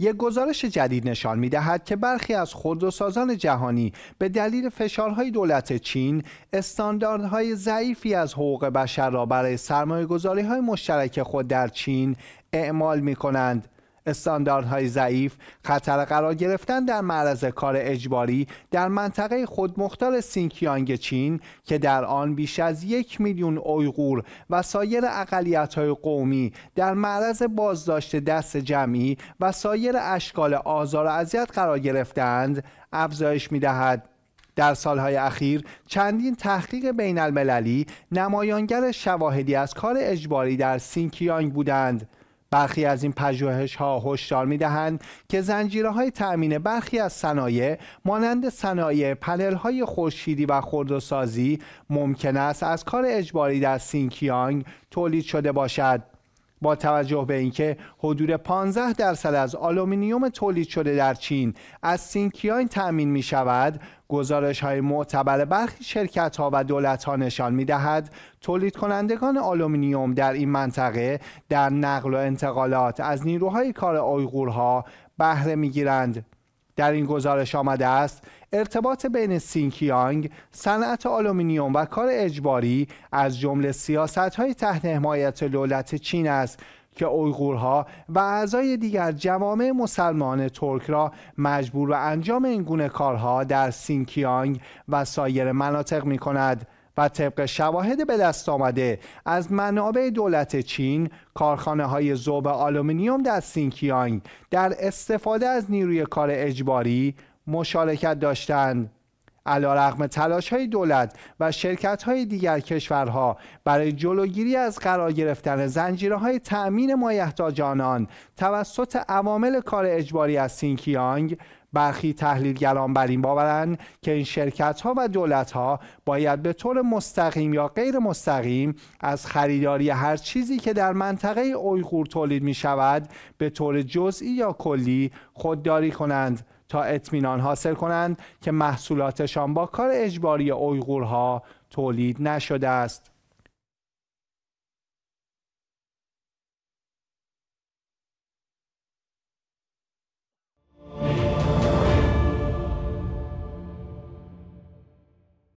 یک گزارش جدید نشان می دهد که برخی از خودروسازان جهانی به دلیل فشارهای دولت چین استانداردهای ضعیفی از حقوق بشر را برای سرمایه گذاری های مشترک خود در چین اعمال می کنند. استانداردهای ضعیف خطر قرار گرفتن در معرض کار اجباری در منطقه خودمختار سینکیانگ چین که در آن بیش از یک میلیون اویغور و سایر اقلیت‌های قومی در معرض بازداشت دست جمعی و سایر اشکال آزار و اذیت قرار گرفتند افزایش می‌دهد. در سالهای اخیر چندین تحقیق بین المللی نمایانگر شواهدی از کار اجباری در سینکیانگ بودند برخی از این پژوهش ها هشدار می دهند که زنجیره های تأمین برخی از صنایع مانند صنایع پنل های خورشیدی و خردسازی ممکن است از کار اجباری در سینکیانگ تولید شده باشد با توجه به اینکه حدود 15 درصد از آلومینیوم تولید شده در چین از سینکیاین تأمین می شود، گزارش های معتبر برخی شرکت ها و دولت ها نشان می دهد تولید کنندگان آلومینیوم در این منطقه در نقل و انتقالات از نیروهای کار آیغورها بهره می گیرند. در این گزارش آمده است ارتباط بین سینکیانگ، صنعت آلومینیوم و کار اجباری از جمله های تحت حمایت دولت چین است که اویغورها و اعضای دیگر جوامع مسلمان ترک را مجبور به انجام این گونه کارها در سینکیانگ و سایر مناطق می کند. و طبق شواهد به دست آمده از منابع دولت چین کارخانه های زوب آلومینیوم در سینکیانگ در استفاده از نیروی کار اجباری مشارکت داشتند علا رقم تلاش های دولت و شرکت های دیگر کشورها برای جلوگیری از قرار گرفتن زنجیره های تأمین مایحتاجانان توسط عوامل کار اجباری از سینکیانگ برخی تحلیلگران بر این باورند که این شرکت و دولت ها باید به طور مستقیم یا غیر مستقیم از خریداری هر چیزی که در منطقه اویغور تولید می شود به طور جزئی یا کلی خودداری کنند تا اطمینان حاصل کنند که محصولاتشان با کار اجباری اویغورها تولید نشده است